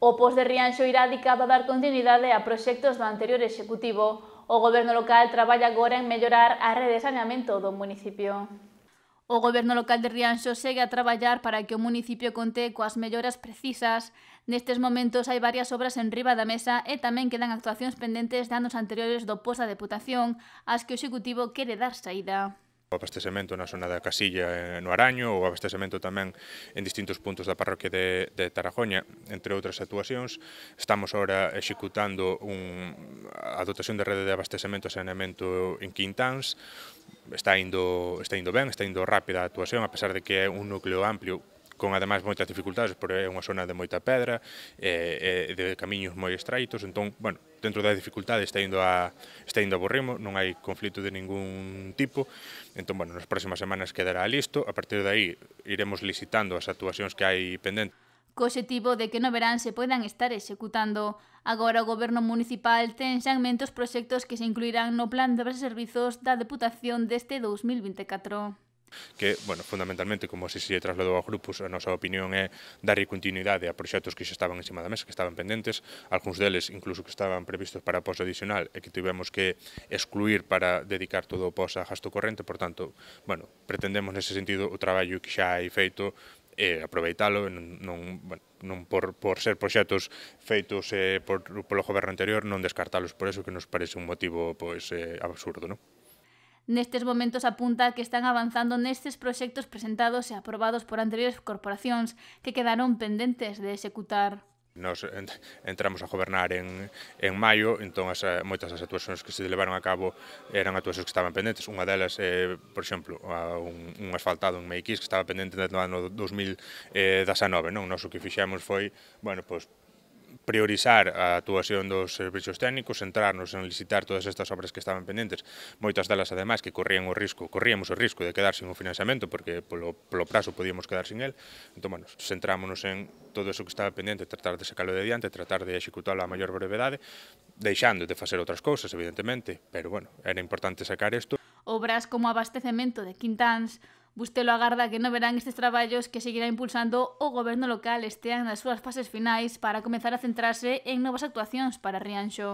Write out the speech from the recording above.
O pos de Rianxo irá dedicado a dar continuidade a proxectos do anterior executivo. O goberno local traballa agora en mellorar a rede de saneamento do municipio. O goberno local de Rianxo segue a traballar para que o municipio conte coas melloras precisas. Nestes momentos hai varias obras en riba da mesa e tamén quedan actuacións pendentes de anos anteriores do posa deputación, ás que o executivo quere dar saída o abastecemento na zona da Casilla eh, no Araño ou abastecemento tamén en distintos puntos da parroquia de, de Tarajoña, entre outras actuacións. Estamos ahora executando un, a dotación de rede de abastecemento e saneamento en Quintáns, está indo, está indo ben, está indo rápida a actuación, a pesar de que é un núcleo amplio con ademais moitas dificultades, porque é unha zona de moita pedra, e, e de camiños moi estraitos, entón, bueno, dentro da dificultade está indo a está indo a borrimo, non hai conflito de ningún tipo. Entón, bueno, nas próximas semanas quedará listo, a partir de aí iremos licitando as actuacións que hai pendente. co obxectivo de que no verán se poidan estar executando. Agora o goberno municipal ten xamentos proxectos que se incluirán no plan de servizos da Deputación deste 2024 que, bueno, fundamentalmente, como se se trasladou a grupos, a nosa opinión é dar continuidade a proxectos que xa estaban encima da mesa, que estaban pendentes, algúns deles incluso que estaban previstos para pos adicional e que tivemos que excluir para dedicar todo o pos a gasto corrente, por tanto, bueno, pretendemos nese sentido o traballo que xa hai feito e aproveitalo non, non, bueno, non por, por ser proxectos feitos eh, por, polo goberno anterior non descartalos por eso que nos parece un motivo pois, eh, absurdo, non? Nestes momentos apunta que están avanzando nestes proxectos presentados e aprobados por anteriores corporacións que quedaron pendentes de executar. Nos entramos a gobernar en, en maio, entón as, moitas das actuacións que se levaron a cabo eran actuacións que estaban pendentes. Unha delas, eh, por exemplo, a un, un asfaltado en Meikis que estaba pendente no ano 2019. Eh, non? Nos o que fixemos foi, bueno, pois, priorizar a actuación dos servicios técnicos, centrarnos en licitar todas estas obras que estaban pendentes, moitas delas ademais que corrían o risco, corríamos o risco de quedar sin o financiamento porque polo, polo prazo podíamos quedar sin el. Entón, bueno, centrámonos en todo eso que estaba pendente, tratar de sacalo de diante, tratar de executalo a maior brevedade, deixando de facer outras cousas, evidentemente, pero bueno, era importante sacar isto. Obras como abastecemento de Quintáns, Bustelo agarda que no verán estes traballos que seguirá impulsando o goberno local estean nas súas fases finais para comezar a centrarse en novas actuacións para Rianxo.